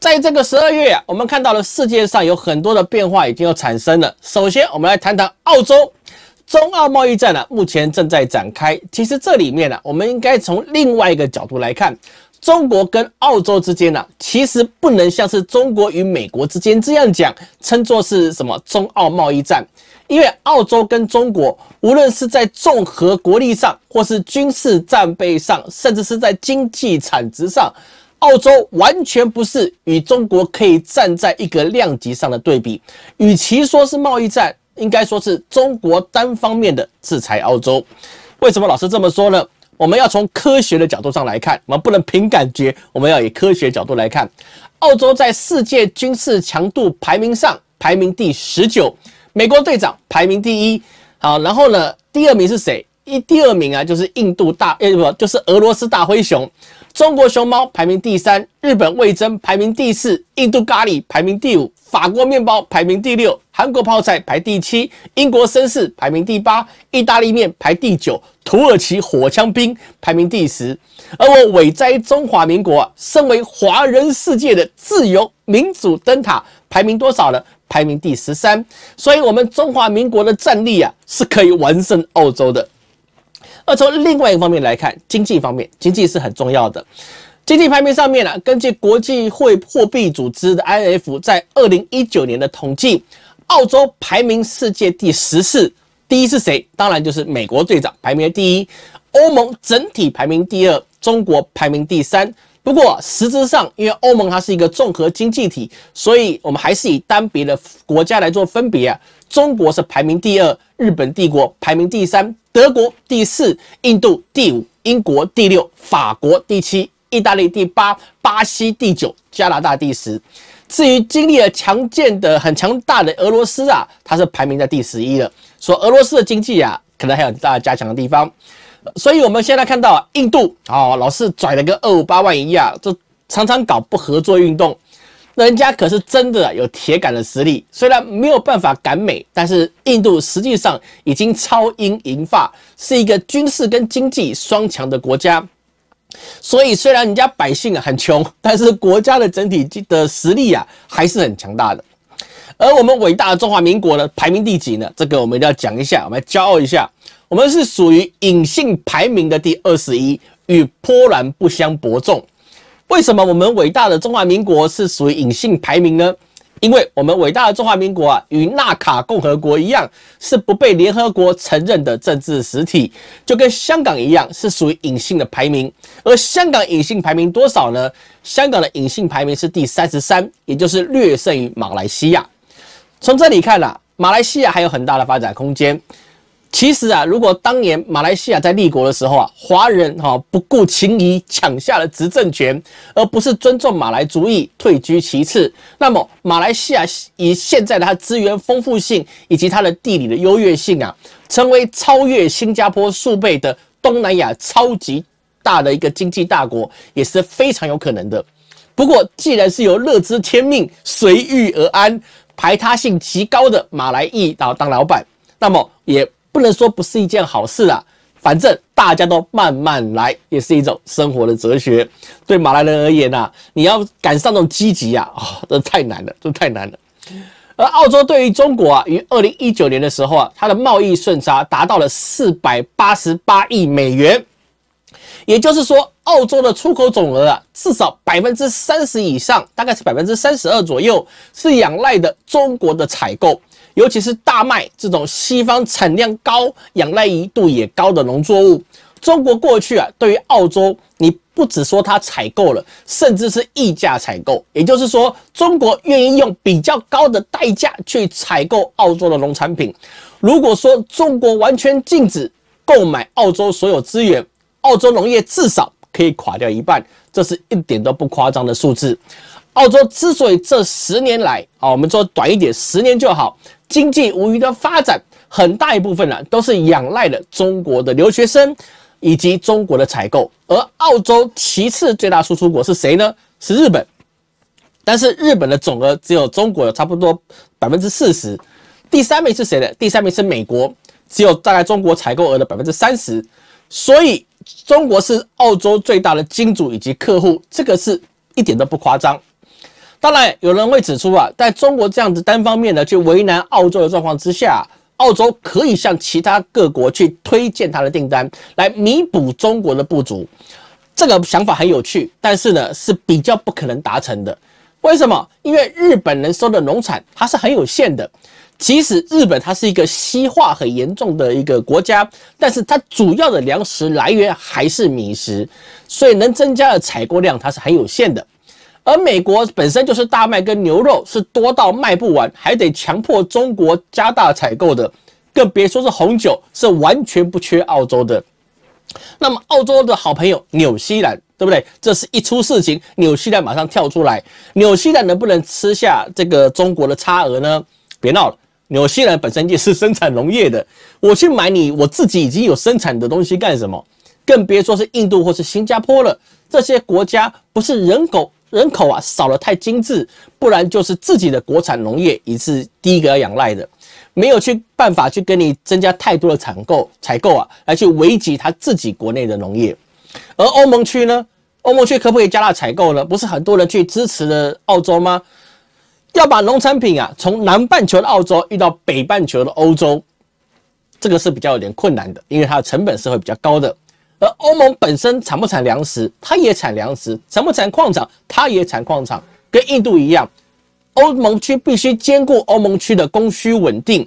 在这个十二月啊，我们看到了世界上有很多的变化已经又产生了。首先，我们来谈谈澳洲中澳贸易战呢，目前正在展开。其实这里面呢，我们应该从另外一个角度来看，中国跟澳洲之间呢，其实不能像是中国与美国之间这样讲，称作是什么中澳贸易战，因为澳洲跟中国无论是在综合国力上，或是军事战备上，甚至是在经济产值上。澳洲完全不是与中国可以站在一个量级上的对比，与其说是贸易战，应该说是中国单方面的制裁澳洲。为什么老师这么说呢？我们要从科学的角度上来看，我们不能凭感觉，我们要以科学角度来看。澳洲在世界军事强度排名上排名第十九，美国队长排名第一。好，然后呢，第二名是谁？一第二名啊，就是印度大，呃不，就是俄罗斯大灰熊。中国熊猫排名第三，日本味增排名第四，印度咖喱排名第五，法国面包排名第六，韩国泡菜排第七，英国绅士排名第八，意大利面排第九，土耳其火枪兵排名第十。而我伟哉中华民国，身为华人世界的自由民主灯塔，排名多少呢？排名第十三。所以，我们中华民国的战力啊，是可以完胜澳洲的。而从另外一个方面来看，经济方面，经济是很重要的。经济排名上面呢，根据国际会货币组织的 I F 在二零一九年的统计，澳洲排名世界第十四。第一是谁？当然就是美国队长排名第一。欧盟整体排名第二，中国排名第三。不过实质上，因为欧盟它是一个综合经济体，所以我们还是以单别的国家来做分别啊。中国是排名第二，日本帝国排名第三。德国第四，印度第五，英国第六，法国第七，意大利第八，巴西第九，加拿大第十。至于经历了强健的、很强大的俄罗斯啊，它是排名在第十一了。说俄罗斯的经济啊，可能还有大的加强的地方。所以，我们现在看到印度啊，老是拽了个二五八万一样，这常常搞不合作运动。人家可是真的有铁杆的实力，虽然没有办法赶美，但是印度实际上已经超英银发，是一个军事跟经济双强的国家。所以虽然人家百姓很穷，但是国家的整体的实力啊还是很强大的。而我们伟大的中华民国呢，排名第几呢？这个我们一定要讲一下，我们要骄傲一下，我们是属于隐性排名的第二十一，与波兰不相伯仲。为什么我们伟大的中华民国是属于隐性排名呢？因为我们伟大的中华民国啊，与纳卡共和国一样，是不被联合国承认的政治实体，就跟香港一样，是属于隐性的排名。而香港隐性排名多少呢？香港的隐性排名是第三十三，也就是略胜于马来西亚。从这里看啊，马来西亚还有很大的发展空间。其实啊，如果当年马来西亚在立国的时候啊，华人哈不顾情谊抢下了执政权，而不是尊重马来主义退居其次，那么马来西亚以现在的它资源丰富性以及它的地理的优越性啊，成为超越新加坡数倍的东南亚超级大的一个经济大国也是非常有可能的。不过，既然是由乐知天命、随遇而安、排他性极高的马来裔当老板，那么也。不能说不是一件好事啊，反正大家都慢慢来，也是一种生活的哲学。对马来人而言啊，你要赶上那种积极啊，哦，这太难了，这太难了。而澳洲对于中国啊，于二零一九年的时候啊，它的贸易顺差达到了四百八十八亿美元，也就是说，澳洲的出口总额啊，至少百分之三十以上，大概是百分之三十二左右，是仰赖的中国的采购。尤其是大麦这种西方产量高、依赖度也高的农作物，中国过去啊，对于澳洲，你不只说它采购了，甚至是溢价采购，也就是说，中国愿意用比较高的代价去采购澳洲的农产品。如果说中国完全禁止购买澳洲所有资源，澳洲农业至少可以垮掉一半，这是一点都不夸张的数字。澳洲之所以这十年来啊，我们说短一点，十年就好。经济无疑的发展很大一部分呢，都是仰赖了中国的留学生以及中国的采购。而澳洲其次最大输出国是谁呢？是日本，但是日本的总额只有中国有差不多百分之四十。第三名是谁呢？第三名是美国，只有大概中国采购额的百分之三十。所以中国是澳洲最大的金主以及客户，这个是一点都不夸张。当然，有人会指出啊，在中国这样子单方面的去为难澳洲的状况之下，澳洲可以向其他各国去推荐它的订单，来弥补中国的不足。这个想法很有趣，但是呢是比较不可能达成的。为什么？因为日本人收的农产它是很有限的。即使日本它是一个西化很严重的一个国家，但是它主要的粮食来源还是米食，所以能增加的采购量它是很有限的。而美国本身就是大麦跟牛肉是多到卖不完，还得强迫中国加大采购的，更别说是红酒，是完全不缺澳洲的。那么澳洲的好朋友纽西兰，对不对？这是一出事情，纽西兰马上跳出来。纽西兰能不能吃下这个中国的差额呢？别闹了，纽西兰本身就是生产农业的，我去买你我自己已经有生产的东西干什么？更别说是印度或是新加坡了，这些国家不是人口。人口啊少的太精致，不然就是自己的国产农业也是第一个要仰赖的，没有去办法去给你增加太多的采购采购啊，来去维及他自己国内的农业。而欧盟区呢，欧盟区可不可以加大采购呢？不是很多人去支持的澳洲吗？要把农产品啊从南半球的澳洲运到北半球的欧洲，这个是比较有点困难的，因为它的成本是会比较高的。而欧盟本身产不产粮食，它也产粮食；产不产矿场，它也产矿场。跟印度一样，欧盟区必须兼顾欧盟区的供需稳定。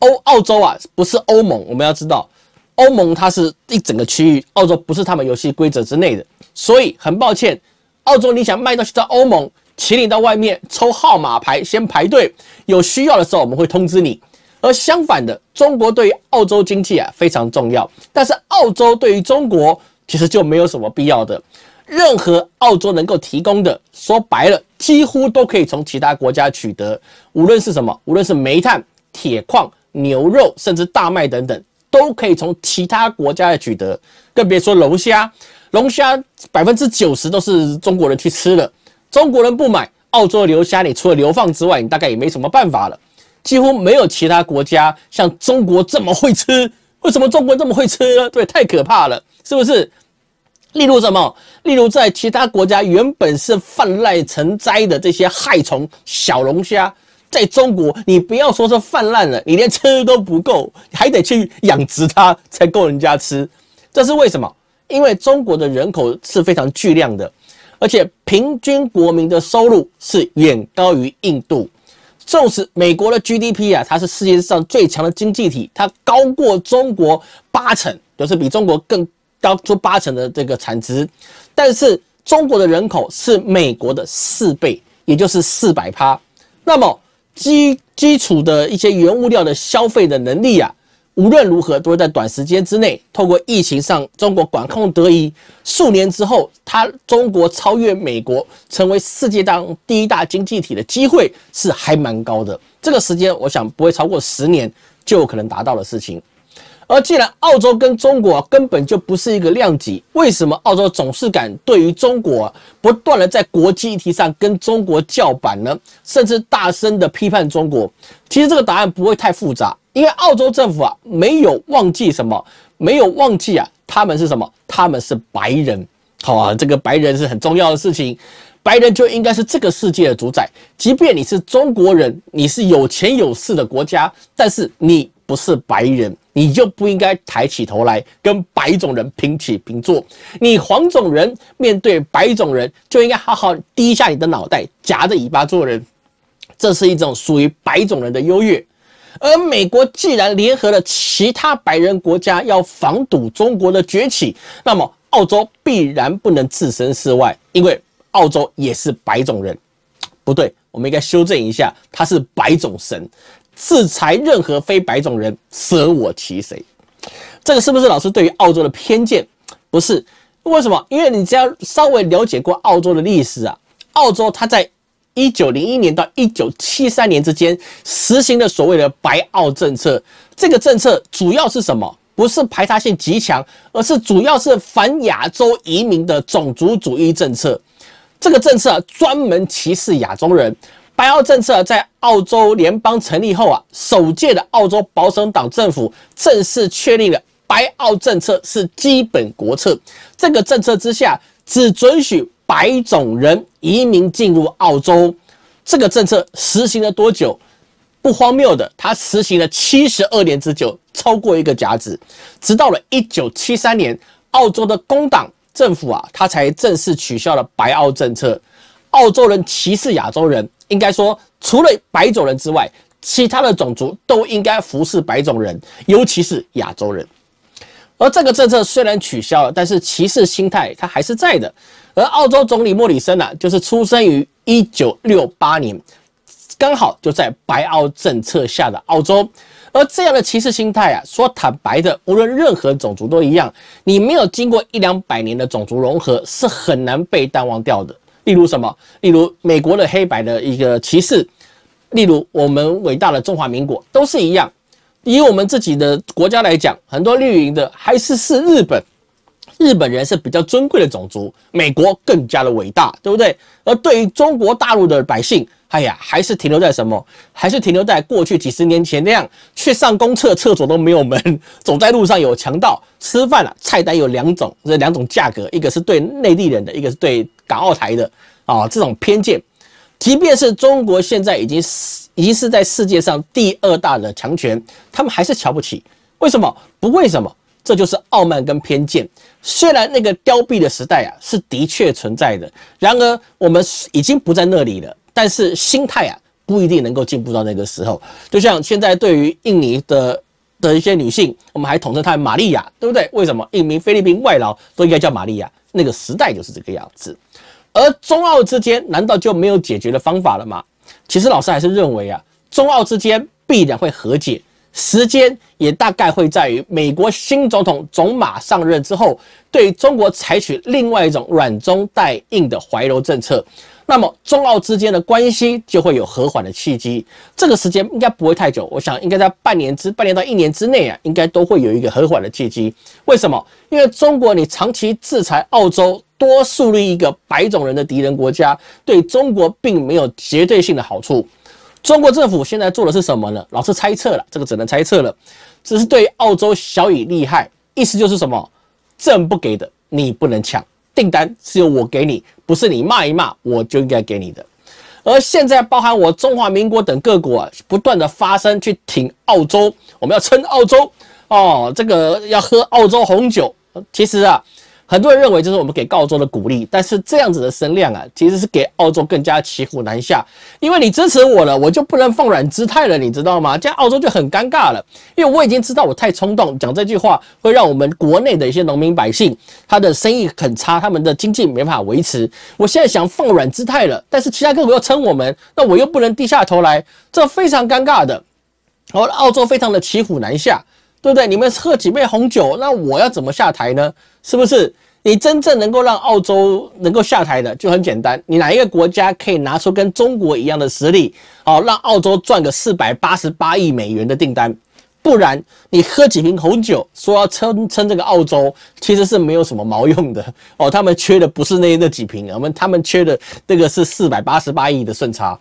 欧澳洲啊，不是欧盟。我们要知道，欧盟它是一整个区域，澳洲不是他们游戏规则之内的。所以很抱歉，澳洲你想卖到去到欧盟，请你到外面抽号码牌，先排队。有需要的时候，我们会通知你。而相反的，中国对于澳洲经济啊非常重要，但是澳洲对于中国其实就没有什么必要的。任何澳洲能够提供的，说白了，几乎都可以从其他国家取得。无论是什么，无论是煤炭、铁矿、牛肉，甚至大麦等等，都可以从其他国家来取得。更别说龙虾，龙虾百分之九十都是中国人去吃的，中国人不买澳洲的流虾，你除了流放之外，你大概也没什么办法了。几乎没有其他国家像中国这么会吃。为什么中国这么会吃？对，太可怕了，是不是？例如什么？例如在其他国家原本是泛滥成灾的这些害虫小龙虾，在中国你不要说是泛滥了，你连吃都不够，还得去养殖它才够人家吃。这是为什么？因为中国的人口是非常巨量的，而且平均国民的收入是远高于印度。纵使美国的 GDP 啊，它是世界上最强的经济体，它高过中国八成，就是比中国更高出八成的这个产值，但是中国的人口是美国的四倍，也就是四百趴，那么基基础的一些原物料的消费的能力啊，无论如何，都会在短时间之内，透过疫情上中国管控得宜，数年之后，它中国超越美国，成为世界当第一大经济体的机会是还蛮高的。这个时间，我想不会超过十年就可能达到的事情。而既然澳洲跟中国根本就不是一个量级，为什么澳洲总是敢对于中国不断的在国际议题上跟中国叫板呢？甚至大声的批判中国？其实这个答案不会太复杂。因为澳洲政府啊，没有忘记什么，没有忘记啊，他们是什么？他们是白人，好啊，这个白人是很重要的事情。白人就应该是这个世界的主宰。即便你是中国人，你是有钱有势的国家，但是你不是白人，你就不应该抬起头来跟白种人平起平坐。你黄种人面对白种人，就应该好好低下你的脑袋，夹着尾巴做人。这是一种属于白种人的优越。而美国既然联合了其他白人国家要防堵中国的崛起，那么澳洲必然不能置身事外，因为澳洲也是白种人。不对，我们应该修正一下，他是白种神，制裁任何非白种人，舍我其谁？这个是不是老师对于澳洲的偏见？不是，为什么？因为你只要稍微了解过澳洲的历史啊，澳洲它在。一九零一年到一九七三年之间实行的所谓的“白澳政策”，这个政策主要是什么？不是排他性极强，而是主要是反亚洲移民的种族主义政策。这个政策啊，专门歧视亚洲人。白澳政策在澳洲联邦成立后啊，首届的澳洲保守党政府正式确立了白澳政策是基本国策。这个政策之下，只准许白种人。移民进入澳洲这个政策实行了多久？不荒谬的，它实行了七十二年之久，超过一个甲子，直到了1973年，澳洲的工党政府啊，它才正式取消了白澳政策。澳洲人歧视亚洲人，应该说，除了白种人之外，其他的种族都应该服侍白种人，尤其是亚洲人。而这个政策虽然取消了，但是歧视心态它还是在的。而澳洲总理莫里森呢，就是出生于一九六八年，刚好就在白澳政策下的澳洲。而这样的歧视心态啊，说坦白的，无论任何种族都一样，你没有经过一两百年的种族融合，是很难被淡忘掉的。例如什么？例如美国的黑白的一个歧视，例如我们伟大的中华民国都是一样。以我们自己的国家来讲，很多绿营的还是是日本。日本人是比较尊贵的种族，美国更加的伟大，对不对？而对于中国大陆的百姓，哎呀，还是停留在什么？还是停留在过去几十年前那样，去上公厕厕所都没有门，走在路上有强盗，吃饭了菜单有两种，这两种价格，一个是对内地人的，一个是对港澳台的，啊，这种偏见，即便是中国现在已经已经是在世界上第二大的强权，他们还是瞧不起，为什么不？为什么？这就是傲慢跟偏见。虽然那个凋敝的时代啊是的确存在的，然而我们已经不在那里了。但是心态啊不一定能够进步到那个时候。就像现在对于印尼的的一些女性，我们还统称她玛利亚，对不对？为什么一名菲律宾外劳都应该叫玛利亚？那个时代就是这个样子。而中澳之间难道就没有解决的方法了吗？其实老师还是认为啊，中澳之间必然会和解。时间也大概会在于美国新总统总马上任之后，对中国采取另外一种软中带硬的怀柔政策，那么中澳之间的关系就会有和缓的契机。这个时间应该不会太久，我想应该在半年之半年到一年之内啊，应该都会有一个和缓的契机。为什么？因为中国你长期制裁澳洲，多树立一个白种人的敌人国家，对中国并没有绝对性的好处。中国政府现在做的是什么呢？老是猜测了，这个只能猜测了。这是对澳洲小以厉害，意思就是什么？朕不给的，你不能抢。订单是由我给你，不是你骂一骂我就应该给你的。而现在包含我中华民国等各国不断的发生去挺澳洲，我们要撑澳洲哦，这个要喝澳洲红酒。其实啊。很多人认为，这是我们给澳洲的鼓励，但是这样子的声量啊，其实是给澳洲更加骑虎难下。因为你支持我了，我就不能放软姿态了，你知道吗？这样澳洲就很尴尬了。因为我已经知道我太冲动，讲这句话会让我们国内的一些农民百姓他的生意很差，他们的经济没法维持。我现在想放软姿态了，但是其他各国又撑我们，那我又不能低下头来，这非常尴尬的。后澳洲非常的骑虎难下。对不对？你们喝几杯红酒，那我要怎么下台呢？是不是？你真正能够让澳洲能够下台的就很简单，你哪一个国家可以拿出跟中国一样的实力，哦，让澳洲赚个四百八十八亿美元的订单？不然你喝几瓶红酒说要称称这个澳洲，其实是没有什么毛用的哦。他们缺的不是那那几瓶，我们他们缺的那个是四百八十八亿的顺差。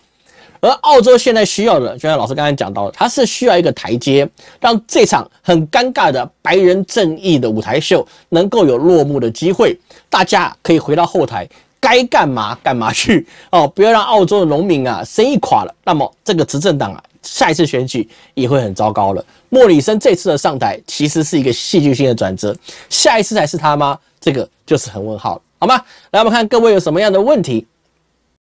而澳洲现在需要的，就像老师刚才讲到的，它是需要一个台阶，让这场很尴尬的白人正义的舞台秀能够有落幕的机会，大家可以回到后台，该干嘛干嘛去哦，不要让澳洲的农民啊生意垮了。那么这个执政党啊，下一次选举也会很糟糕了。莫里森这次的上台其实是一个戏剧性的转折，下一次还是他吗？这个就是很问号，好吗？来，我们看各位有什么样的问题。